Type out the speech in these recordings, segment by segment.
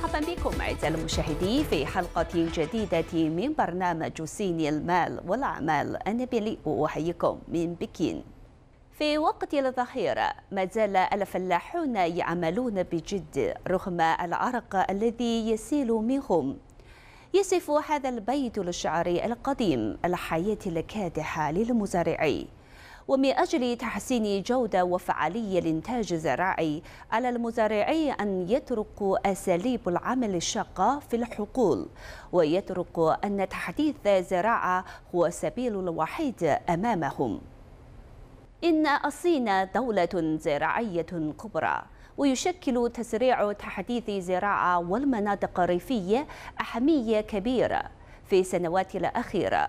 مرحبا بكم أعزائي المشاهدين في حلقة جديدة من برنامج سين المال والأعمال أنا بلي أحييكم من بكين في وقت الظهيرة ما زال الفلاحون يعملون بجد رغم العرق الذي يسيل منهم يصف هذا البيت الشعري القديم الحياة الكادحة للمزارعين ومن أجل تحسين جودة وفعالية الإنتاج الزراعي على المزارعي أن يتركوا أساليب العمل الشاقة في الحقول ويتركوا أن تحديث الزراعة هو السبيل الوحيد أمامهم إن الصين دولة زراعية كبرى ويشكل تسريع تحديث الزراعة والمناطق الريفية أهمية كبيرة في السنوات الأخيرة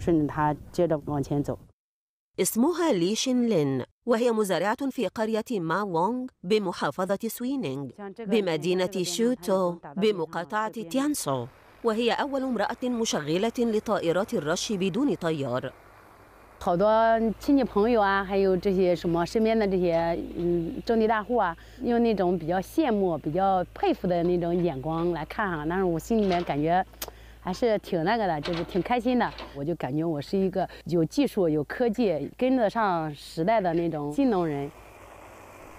顺着它接着往前走。اسمها لي شين لين وهي مزارعة في قرية ما وونغ بمحافظة سوينينغ بمدينة شوتو بمقاطعة تيانسو وهي أول امرأة مشغلة لطائرات الرش بدون طيار 好多亲戚朋友啊，还有这些什么身边的这些嗯种地大户啊，用那种比较羡慕、比较佩服的那种眼光来看哈、啊，但是我心里面感觉。还是挺那个的，就是挺开心的。我就感觉我是一个有技术、有科技、跟得上时代的那种新农人。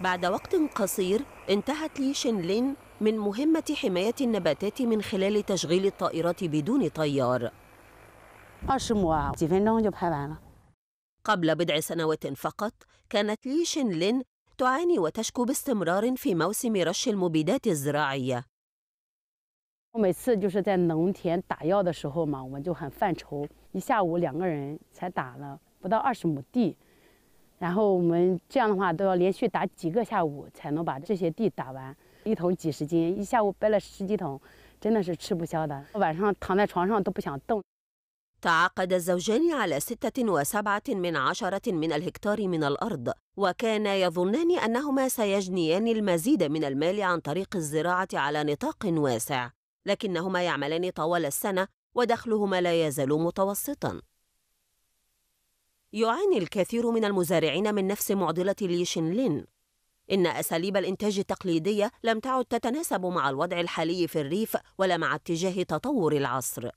بعد وقت قصير انتهت لي شينلين من مهمة حماية النباتات من خلال تشغيل الطائرات بدون طيار. 20 قبل بضع سنوات فقط كانت لي شينلين تعاني وتشكو باستمرار في موسم رش المبيدات الزراعية 我每次就是在农田打药的时候嘛，我们就很犯愁，一下午两个人才打了不到二十亩地，然后我们这样的话都要连续打几个下午才能把这些地打完，一桶几十斤，一下午掰了十几桶，真的是吃不消的，晚上躺在床上都不想动。تعاقد الزوجان على ستة وسبعة من عشرة من الهكتار من الأرض وكان يظنان أنهما سيجنيان المزيد من المال عن طريق الزراعة على نطاق واسع لكنهما يعملان طوال السنة ودخلهما لا يزال متوسطاً يعاني الكثير من المزارعين من نفس معضلة ليشن لين إن أساليب الإنتاج التقليدية لم تعد تتناسب مع الوضع الحالي في الريف ولا مع اتجاه تطور العصر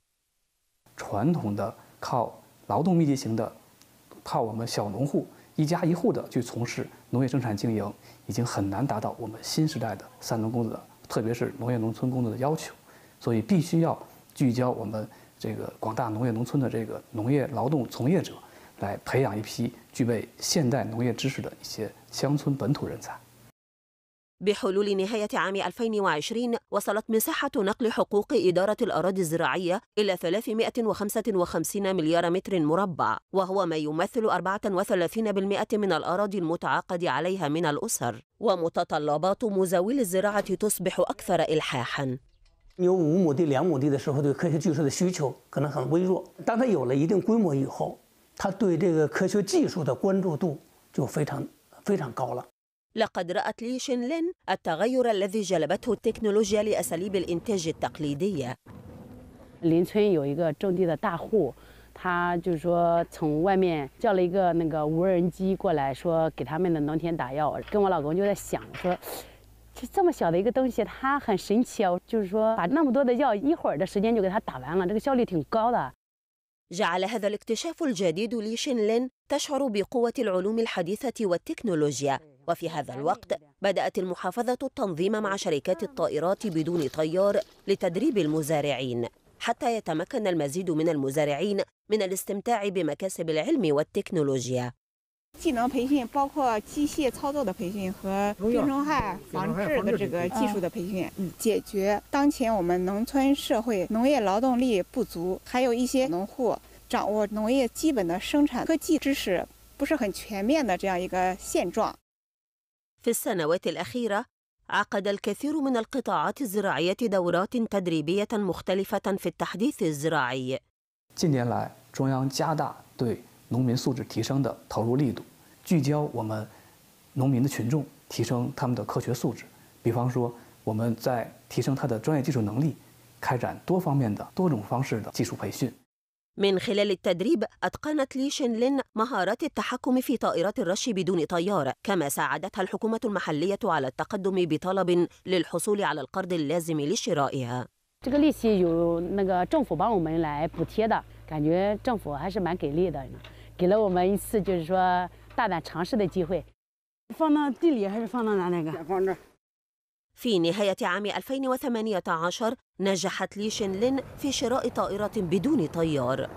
所以必须要聚焦我们这个广大农业农村的这个农业劳动从业者，来培养一批具备现代农业知识的一些乡村本土人才。بحلول نهاية عام 2020 وصلت مساحة نقل حقوق إدارة الأراضي الزراعية إلى 355 مليار متر مربع وهو ما يمثل 34% من الأراضي المتعاقد عليها من الأسر ومتطلبات مزاولي الزراعة تصبح أكثر إلحاحاً 有五亩地、两亩地的时候，对科学技术的需求可能很微弱。当他有了一定规模以后，他对这个科学技术的关注度就非常非常高了。邻村有一个种地的大户，他就是说从外面叫了一个那个无人机过来，说给他们的农田打药。跟我老公就在想说。就这么小的一个东西，它很神奇哦，就是说把那么多的药一会儿的时间就给它打完了，这个效率挺高的。جعل هذا الاكتشاف الجديد لشينلين تشعر بقوة العلوم الحديثة والتكنولوجيا وفي هذا الوقت بدأت المحافظة التنظيم مع شركات الطائرات بدون طيار لتدريب المزارعين حتى يتمكن المزيد من المزارعين من الاستمتاع بمكاسب العلم والتكنولوجيا 技能培训包括机械操作的培训和病虫害防治的这个技术的培训，嗯，解决当前我们农村社会农业劳动力不足，还有一些农户掌握农业基本的生产科技知识不是很全面的这样一个现状。في السنوات الأخيرة عقد الكثير من القطاعات الزراعية دورات تدريبية مختلفة في التحديث الزراعي. 近年来，中央加大对农民素质提升的投入力度，聚焦我们农民的群众，提升他们的科学素质。比方说，我们在提升他的专业技术能力，开展多方面的、多种方式的技术培训。من خلال التدريب أتقنت لي شينلين مهارات التحكم في طائرات الرش بدون طيار كما ساعدتها الحكومة المحلية على التقدم بطلب للحصول على القرض اللازم لشرائها 这个利息有那个政府帮我们来补贴的，感觉政府还是蛮给力的。给了我们一次，就是说大胆尝试的机会。放到地里还是放到哪个？放这。في نهاية عام 2018 نجحت ليشينلين في شراء ط ا ئ ر بدون طيار.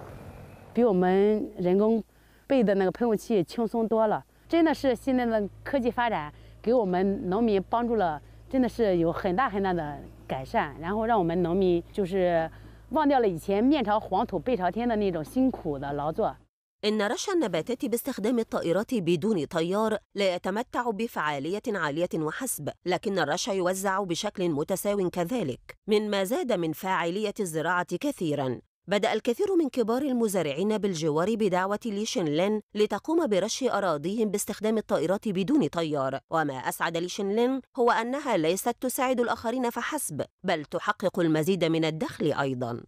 比我们人工背的那个喷雾器轻松多了，真的是现在的科技发展给我们农民帮助了，真的是有很大很大的改善，然后让我们农民就是忘掉了以前面朝黄土背朝天的那种辛苦的劳作。إن رش النباتات باستخدام الطائرات بدون طيار لا يتمتع بفعالية عالية وحسب، لكن الرش يوزع بشكل متساو كذلك، مما زاد من فاعلية الزراعة كثيراً. بدأ الكثير من كبار المزارعين بالجوار بدعوة لي شينلين لتقوم برش أراضيهم باستخدام الطائرات بدون طيار، وما أسعد لي شينلين هو أنها ليست تساعد الآخرين فحسب، بل تحقق المزيد من الدخل أيضاً.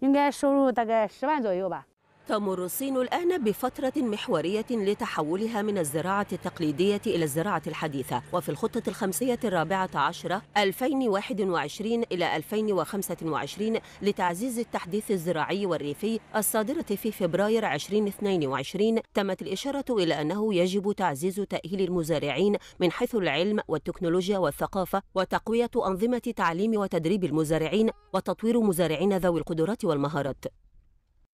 应该收入大概十万左右吧。تمر الصين الآن بفترة محورية لتحولها من الزراعة التقليدية إلى الزراعة الحديثة وفي الخطة الخمسية الرابعة عشرة 2021 إلى 2025 لتعزيز التحديث الزراعي والريفي الصادرة في فبراير 2022 تمت الإشارة إلى أنه يجب تعزيز تأهيل المزارعين من حيث العلم والتكنولوجيا والثقافة وتقوية أنظمة تعليم وتدريب المزارعين وتطوير مزارعين ذوي القدرات والمهارات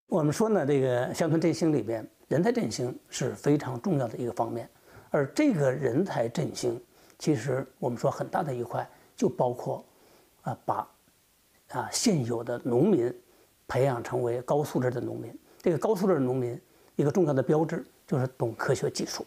我们说呢，这个乡村振兴里边，人才振兴是非常重要的一个方面。而这个人才振兴，其实我们说很大的一块就包括，啊，把啊现有的农民培养成为高素质的农民。这个高素质的农民，一个重要的标志就是懂科学技术。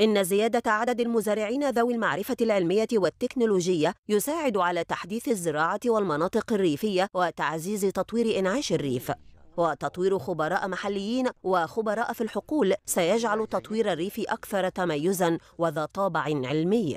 إن زيادة عدد المزارعين ذوي المعرفة العلمية والتكنولوجية يساعد على تحديث الزراعة والمناطق الريفية وتعزيز تطوير إنعاش الريف وتطوير خبراء محليين وخبراء في الحقول سيجعل تطوير الريف أكثر تميزا وذا طابع علمي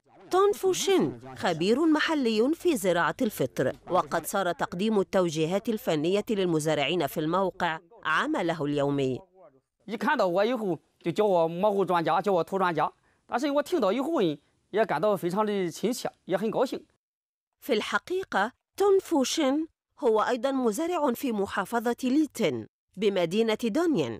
تون فوشين خبير محلي في زراعة الفطر وقد صار تقديم التوجيهات الفنية للمزارعين في الموقع عمله اليومي في الحقيقة تون فوشين هو أيضا مزارع في محافظة ليتن بمدينة دونين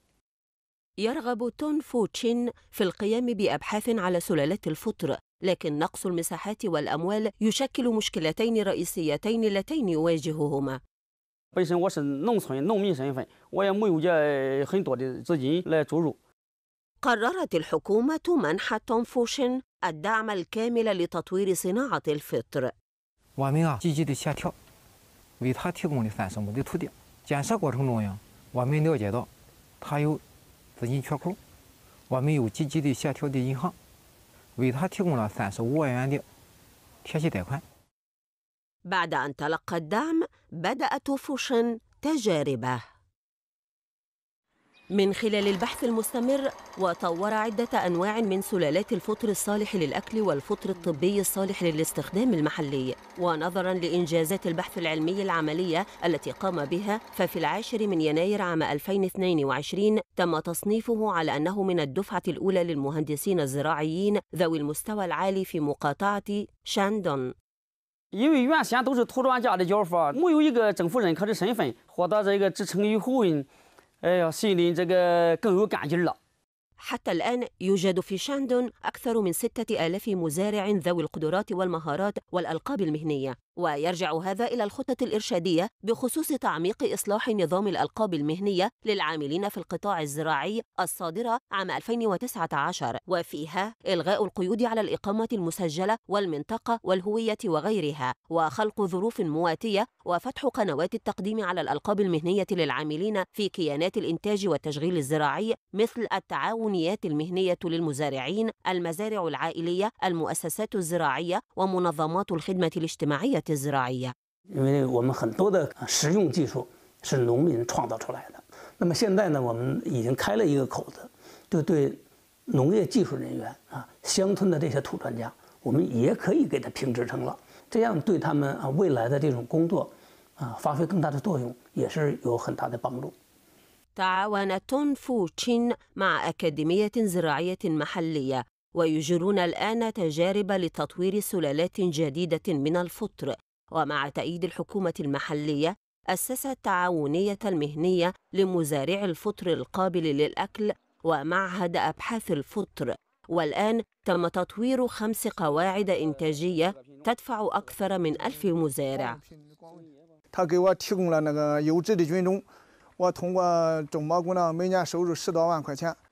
يرغب تون فو تشين في القيام بأبحاث على سلالات الفطر لكن نقص المساحات والأموال يشكل مشكلتين رئيسيتين اللتين يواجههما آه، قررت الحكومة منح تون فو تشين الدعم الكامل لتطوير صناعة الفطر. ومن 资金缺口，我们又积极地协调的银行，为他提供了三十五万元的贴息贷款。بعد أن تلقى الدعم بدأت فوشن تجاربه من خلال البحث المستمر وطور عدة أنواع من سلالات الفطر الصالح للأكل والفطر الطبي الصالح للاستخدام المحلي ونظرا لإنجازات البحث العلمي العملية التي قام بها ففي العاشر من يناير عام 2022 تم تصنيفه على أنه من الدفعة الأولى للمهندسين الزراعيين ذوي المستوى العالي في مقاطعة شاندون ايوه سيلين حتى الآن يوجد في شاندون أكثر من آلاف مزارع ذوي القدرات والمهارات والألقاب المهنية ويرجع هذا إلى الخطة الإرشادية بخصوص تعميق إصلاح نظام الألقاب المهنية للعاملين في القطاع الزراعي الصادرة عام 2019 وفيها إلغاء القيود على الإقامة المسجلة والمنطقة والهوية وغيرها وخلق ظروف مواتية وفتح قنوات التقديم على الألقاب المهنية للعاملين في كيانات الإنتاج والتشغيل الزراعي مثل التعاونيات المهنية للمزارعين، المزارع العائلية، المؤسسات الزراعية ومنظمات الخدمة الاجتماعية 因为，我们很多的实用技术是农民创造出来的。那么现在呢，我们已经开了一个口子，就对农业技术人员啊、乡村的这些土专家，我们也可以给他评职称了。这样对他们啊未来的这种工作啊，发挥更大的作用，也是有很大的帮助。ويجرون الآن تجارب لتطوير سلالات جديدة من الفطر ومع تأييد الحكومة المحلية أسست تعاونية المهنية لمزارعي الفطر القابل للأكل ومعهد أبحاث الفطر والآن تم تطوير خمس قواعد إنتاجية تدفع أكثر من ألف مزارع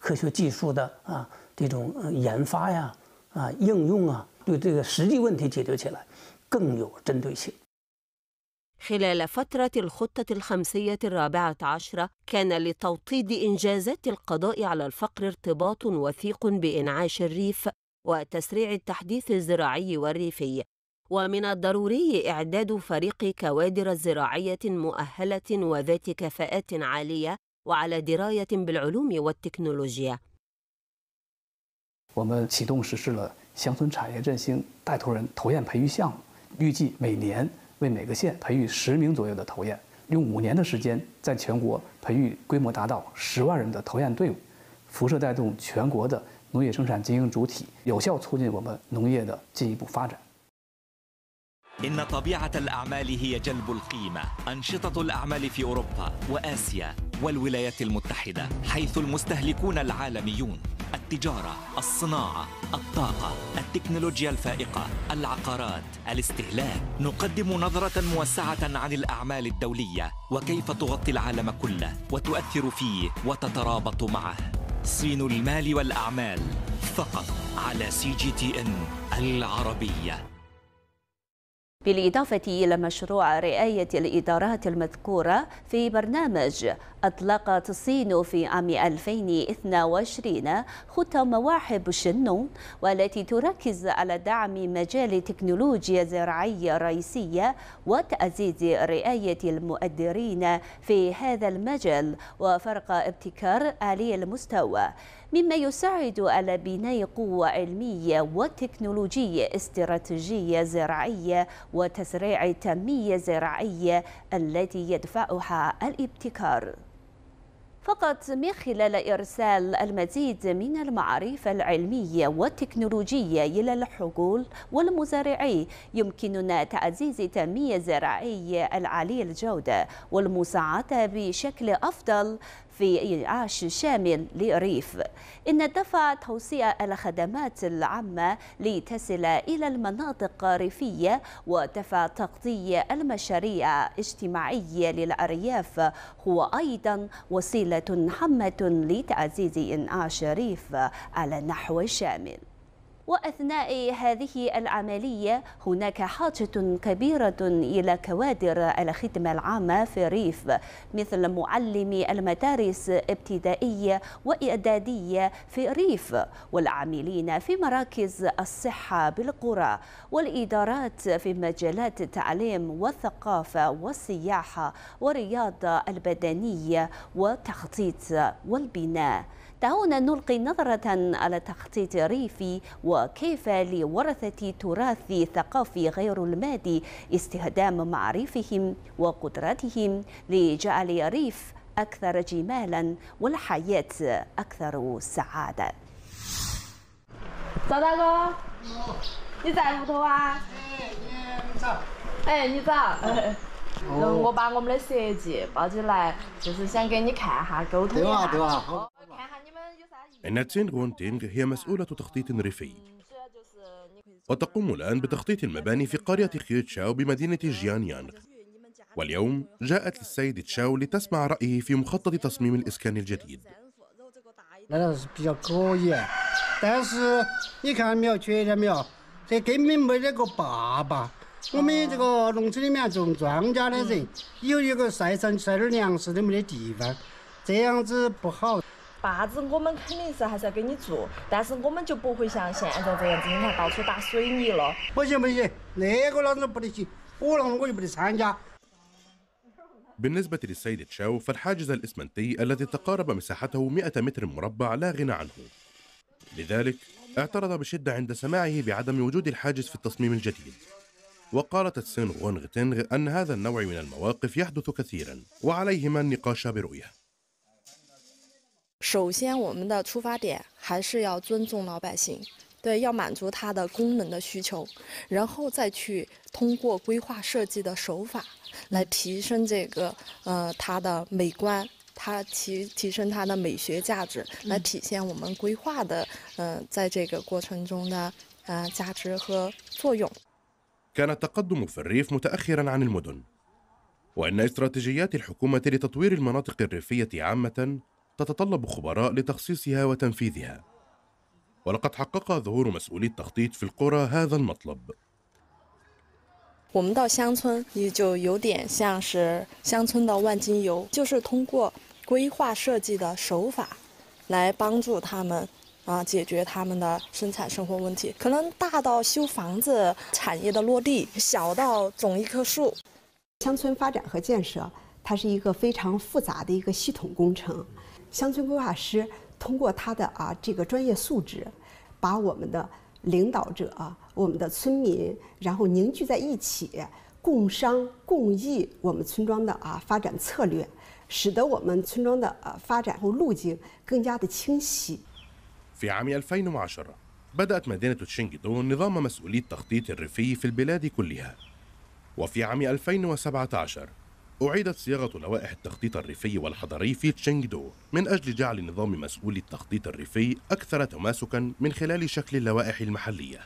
科学技术的啊这种研发呀、啊应用啊，对这个实际问题解决起来更有针对性。خلال فترة الخطة الخمسية الرابعة عشرة كان لتوطيد إنجازات القضاء على الفقر ارتباط وثيق بإنعاش الريف وتسريع التحديث الزراعي والريفي ومن الضروري إعداد فريق كوادر زراعية مؤهلة وذات كفاءات عالية وعلى دراية بالعلوم والتكنولوجيا 我们启动实施了乡村产业振兴带头人投研培育项目，预计每年为每个县培育十名左右的投研，用五年的时间，在全国培育规模达到十万人的投研队伍，辐射带动全国的农业生产经营主体，有效促进我们农业的进一步发展。إن طبيعة الأعمال هي جلب القيمة أنشطة الأعمال في أوروبا وآسيا والولايات المتحدة حيث المستهلكون العالميون التجارة، الصناعة، الطاقة، التكنولوجيا الفائقة، العقارات، الاستهلاك، نقدم نظرة موسعة عن الأعمال الدولية وكيف تغطي العالم كله وتؤثر فيه وتترابط معه. صين المال والأعمال فقط على سي جي تي إن العربية. بالإضافة إلى مشروع رعاية الإدارات المذكورة في برنامج أطلقت الصين في عام 2022 خطة مواحب شنون والتي تركز على دعم مجال تكنولوجيا زراعية رئيسية وتعزيز رعاية المؤدرين في هذا المجال وفرق ابتكار عالي المستوى مما يساعد على بناء قوة علمية وتكنولوجية استراتيجية زراعية وتسريع التنمية الزراعية التي يدفعها الابتكار فقط من خلال إرسال المزيد من المعارف العلمية والتكنولوجية إلى الحقول والمزارعين يمكننا تعزيز التنمية الزراعية العالية الجودة والمساعدة بشكل أفضل في إنعاش شامل للريف إن دفع توسيع الخدمات العامة لتصل إلى المناطق الريفية ودفع تغطية المشاريع الاجتماعية للأرياف هو أيضا وسيلة هامة لتعزيز إنعاش ريف على نحو شامل وأثناء هذه العملية هناك حاجة كبيرة إلى كوادر الخدمة العامة في الريف مثل معلمي المدارس ابتدائية وإعدادية في الريف والعاملين في مراكز الصحة بالقرى والإدارات في مجالات التعليم والثقافة والسياحة والرياضة البدنية والتخطيط والبناء دعونا نلقي نظرة على التخطيط الريفي وكيف لورثة تراث ثقافي غير المادي استخدام معارفهم وقدراتهم لجعل الريف أكثر جمالا والحياة أكثر سعادة 赵大哥，你在屋头啊？哎，你早。哎，你早。跟、哦、我把我们的设计包起来，就是想给你看哈，沟通一下。对吧？对吧？看下你们有啥意见。ناتسين تينغ هي مسؤولة تخطيط ريفي وتقوم الآن بتخطيط المباني في قرية خيوتشاو بمدينة جيان يانغ واليوم جاءت للسيد تشاو لتسمع رأيه في مخطط تصميم الإسكان الجديد 我们这个农村里面种庄稼的人，有一个晒上晒点粮食都没得地方，这样子不好。坝子我们肯定是还是要给你做，但是我们就不会像现在这样子，你看到处打水泥了。不行不行，那个啷个不得行，我啷我就不得参加。بالنسبة للسيد تشاو فالحاجز الإسمنتي الذي تقارب مساحته 100 متر مربع لا غنى عنه لذلك اعترض بشدة عند سماعه بعدم وجود الحاجز في التصميم الجديد وقالت تسين غونغ تينغ أن هذا النوع من المواقف يحدث كثيرا وعليهما النقاش برؤية 首先，我们的出发点还是要尊重老百姓，对，要满足它的功能的需求，然后再去通过规划设计的手法来提升这个呃它的美观，它提提升它的美学价值，来体现我们规划的呃在这个过程中的呃价值和作用。كان التقدم في الريف متأخرا عن المدن وإن استراتيجيات الحكومة لتطوير المناطق الريفية عامة تتطلب خبراء لتخصيصها وتنفيذها ولقد حقق ظهور مسؤولي التخطيط في القرى هذا المطلب 我们到乡村，也就有点像是乡村的万金油，就是通过规划设计的手法，来帮助他们啊，解决他们的生产生活问题，可能大到修房子、产业的落地，小到种一棵树。乡村发展和建设，它是一个非常复杂的一个系统工程。乡村规划师通过他的啊这个专业素质，把我们的领导者、我们的村民，然后凝聚在一起，共商共议我们村庄的啊发展策略，使得我们村庄的呃发展和路径更加的清晰。في عام 2010 بدأت مدينة تشينج دو نظام مسؤولي التخطيط الريفي في البلاد كلها وفي عام 2017 أعيدت صياغة لوائح التخطيط الريفي والحضري في تشينجدو دو من أجل جعل نظام مسؤولي التخطيط الريفي أكثر تماسكا من خلال شكل اللوائح المحلية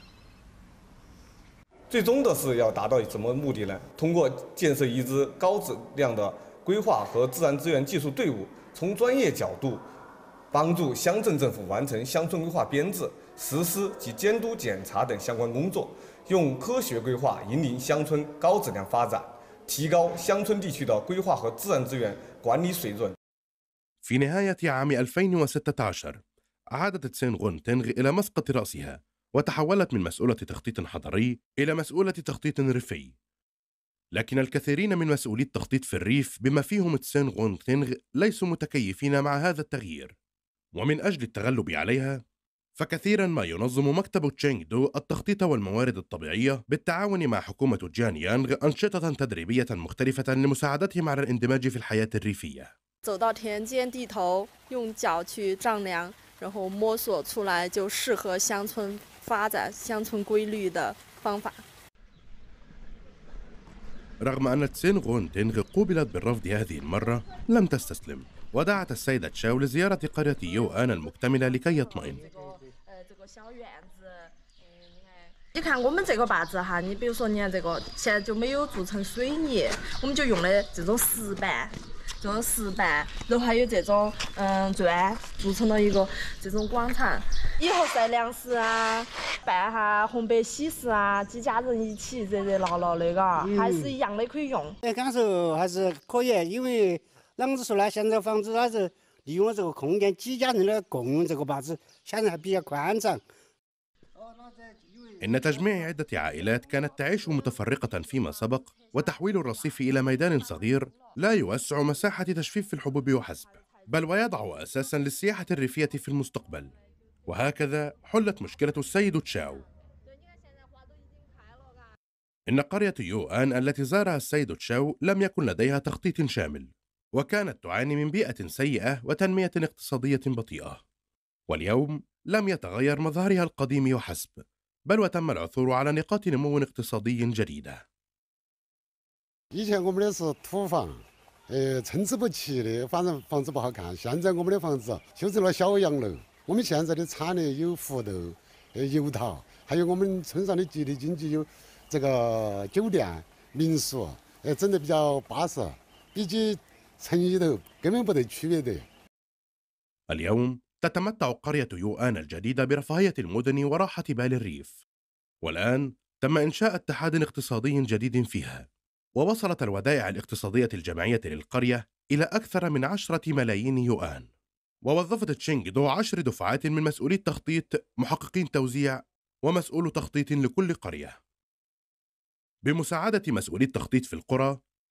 帮助乡镇政府完成乡村规划编制、实施及监督检查等相关工作，用科学规划引领乡村高质量发展，提高乡村地区的规划和自然资源管理水准。في نهاية عام 2016 عادت تسين غون تنغ إلى مسقط رأسها وتحولت من مسؤولة تخطيط حضري إلى مسؤولة تخطيط ريفي لكن الكثيرين من مسؤولي التخطيط في الريف بما فيهم تسين غون تنغ ليسوا متكيفين مع هذا التغيير ومن أجل التغلب عليها فكثيرا ما ينظم مكتب تشينغ دو التخطيط والموارد الطبيعية بالتعاون مع حكومة جان يانغ أنشطة تدريبية مختلفة لمساعدتهم على الاندماج في الحياة الريفية 走到田间地头，用脚去丈量，然后摸索出来就适合乡村发展、乡村规律的方法。رغم أن تسين غون تينغ قوبلت بالرفض هذه المرة لم تستسلم ودعت السيدة شاول زيارة قرية يوآن المكتملة لكي يطمئن. 你看我们这个坝子哈，你比如说你看这个，现在就没有做成水泥，我们就用的这种石板，这种石板，然后还有这种嗯砖，做成了一个这种广场。以后晒粮食啊，办哈红白喜事啊，几家人一起热热闹闹的，嘎，还是一样的可以用。感受还是可以，因为。让子说呢，现在房子它是利用这个空间，几家人来共用这个坝子，显然还比较宽敞。إن تجميع عدة عائلات كانت تعيش متفرقة فيما سبق وتحويل الرصيف إلى ميدان صغير لا يوسع مساحة تجفيف الحبوب وحسب بل ويضع أساسا للسياحة الريفية في المستقبل وهكذا حلت مشكلة السيد تشاو إن قرية يوآن التي زارها السيد تشاو لم يكن لديها تخطيط شامل وكانت تعاني من بيئة سيئة وتنمية اقتصادية بطيئة. واليوم لم يتغير مظهرها القديم وحسب، بل وتم العثور على نقاط نمو اقتصادي جديدة. اليوم تتمتع قرية يوآن الجديدة برفاهية المدن وراحة بال الريف والآن تم إنشاء اتحاد اقتصادي جديد فيها ووصلت الودائع الاقتصادية الجماعية للقرية إلى أكثر من عشرة ملايين يوآن ووظفت تشينغ دو عشر دفعات من مسؤولي التخطيط محققين توزيع ومسؤول تخطيط لكل قرية بمساعدة مسؤولي التخطيط في القرى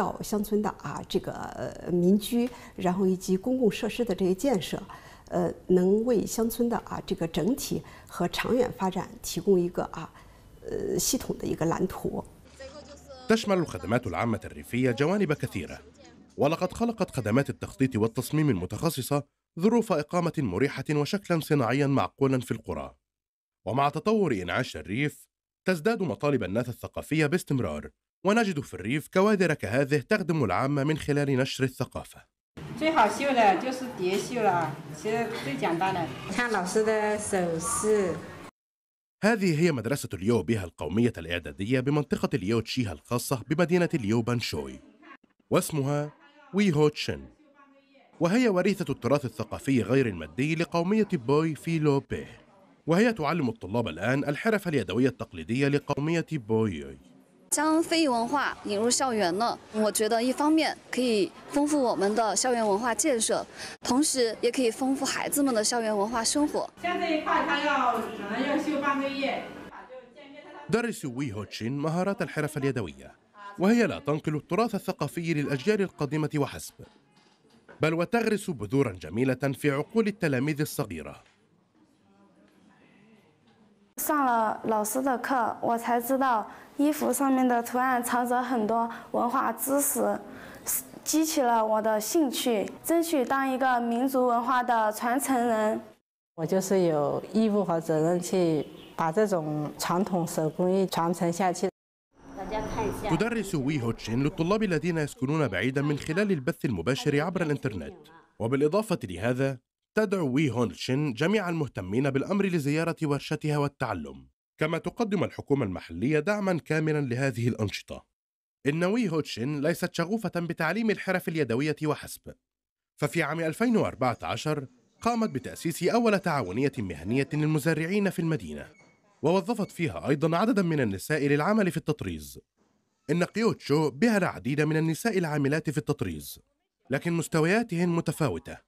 到乡村的啊这个民居，然后以及公共设施的这些建设，呃，能为乡村的啊这个整体和长远发展提供一个啊呃系统的一个蓝图。تشمل الخدمات العامة الريفية جوانب كثيرة، ولقد خلقت خدمات التخطيط والتصميم المتخصصة ظروف إقامة مريحة وشكلا صناعيا معقولا في القرى. ومع تطور إنعاش الريف، تزداد مطالب الناس الثقافية باستمرار، ونجد في الريف كوادر كهذه تخدم العامة من خلال نشر الثقافة هذه هي مدرسة اليو بها القومية الإعدادية بمنطقة اليوتشيها الخاصة بمدينة اليوبانشوي واسمها ويهو تشين وهي وريثة التراث الثقافي غير المادي لقومية بوي في بيه وهي تعلم الطلاب الآن الحرف اليدوية التقليدية لقومية بويوي 将非遗文化引入校园呢，我觉得一方面可以丰富我们的校园文化建设，同时也可以丰富孩子们的校园文化生活。درسوي هوتشين مهارات الحرف اليدوية وهي لا تنقل التراث الثقافي للأجيال القادمة وحسب بل وتغرس بذورا جميلة في عقول التلاميذ الصغيرة 上了老师的课，我才知道衣服上面的图案藏着很多文化知识，激起了我的兴趣，争取当一个民族文化的传承人。我就是有义务和责任去把这种传统手工艺传承下去。大家看一下。تدعو وي هونشين جميع المهتمين بالأمر لزيارة ورشتها والتعلم كما تقدم الحكومة المحلية دعما كاملا لهذه الأنشطة إن وي هوتشين ليست شغوفة بتعليم الحرف اليدوية وحسب ففي عام 2014 قامت بتأسيس أول تعاونية مهنية للمزارعين في المدينة ووظفت فيها أيضا عددا من النساء للعمل في التطريز إن كيوتشو بها العديد من النساء العاملات في التطريز لكن مستوياتهن متفاوته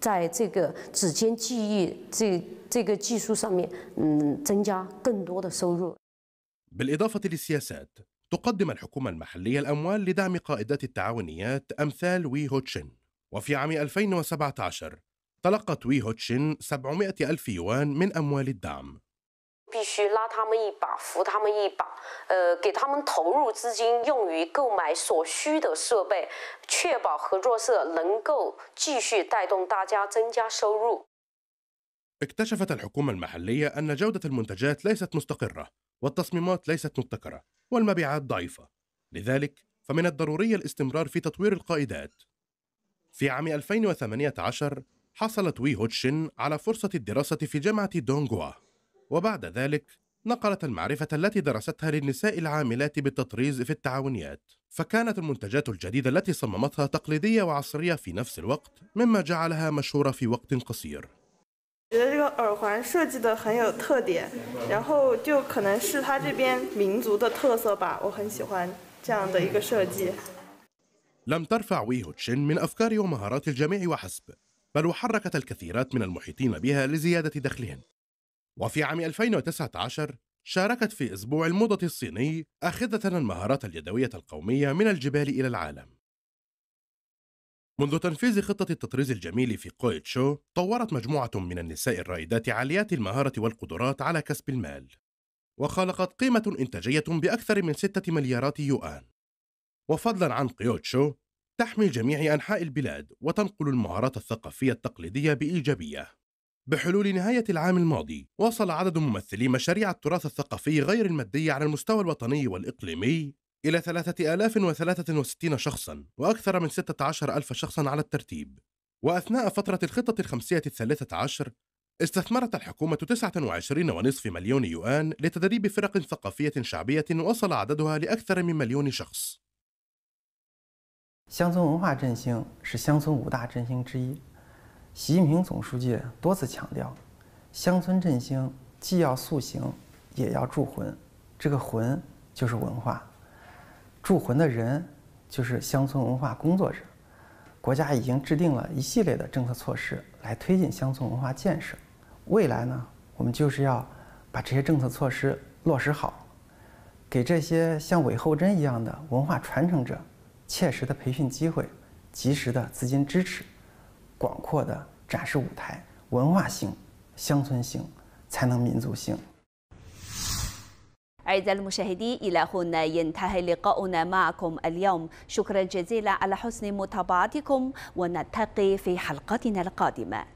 在这个指尖记忆这这个技术上面，嗯，增加更多的收入。بالإضافة للسياسات تقدم الحكومة المحلية الأموال لدعم قائدات التعاونيات أمثال وي هوتشين وفي عام 2017 تلقت وي هوتشين 700 ألف يوان من أموال الدعم 必须拉他们一把，扶他们一把，呃，给他们投入资金用于购买所需的设备，确保合作社能够继续带动大家增加收入。اكتشفت الحكومة المحلية أن جودة المنتجات ليست مستقرة والتصميمات ليست مبتكرة والمبيعات ضعيفة لذلك فمن الضروري الاستمرار في تطوير القائدات في عام 2018 حصلت وي هوتشن على فرصة الدراسة في جامعة دونغوا وبعد ذلك نقلت المعرفة التي درستها للنساء العاملات بالتطريز في التعاونيات فكانت المنتجات الجديدة التي صممتها تقليدية وعصرية في نفس الوقت مما جعلها مشهورة في وقت قصير 觉得这个耳环设计的很有特点，然后就可能是它这边民族的特色吧，我很喜欢这样的一个设计。لم ترفع ويهو تشين من أفكار ومهارات الجميع وحسب بل وحركت الكثيرات من المحيطين بها لزيادة دخلهم وفي عام 2019 شاركت في أسبوع الموضة الصيني آخذة المهارات اليدوية القومية من الجبال إلى العالم. منذ تنفيذ خطة التطريز الجميل في قويتشو طورت مجموعة من النساء الرائدات عاليات المهارة والقدرات على كسب المال، وخلقت قيمة إنتاجية بأكثر من 6 مليارات يوآن. وفضلاً عن كويتشو، تحمي جميع أنحاء البلاد وتنقل المهارات الثقافية التقليدية بإيجابية. بحلول نهاية العام الماضي وصل عدد ممثلي مشاريع التراث الثقافي غير المادي على المستوى الوطني والإقليمي إلى 3063 شخصا وأكثر من 16 ألف شخصا على الترتيب وأثناء فترة الخطة الخمسية الثالثة عشر استثمرت الحكومة 29.5 مليون يوآن لتدريب فرق ثقافية شعبية وصل عددها لأكثر من مليون شخص 乡村文化振兴是乡村五大振兴之一。习近平总书记多次强调，乡村振兴既要塑形，也要铸魂。这个魂就是文化，铸魂的人就是乡村文化工作者。国家已经制定了一系列的政策措施来推进乡村文化建设。未来呢，我们就是要把这些政策措施落实好，给这些像韦后珍一样的文化传承者切实的培训机会，及时的资金支持。广阔的展示舞台，文化性、乡村性，才能民族性。أعزائي المشاهدين إلى هنا ينتهي لقاؤنا معكم اليوم شكرا جزيلا على حسن متابعتكم ونلتقي في حلقتنا القادمة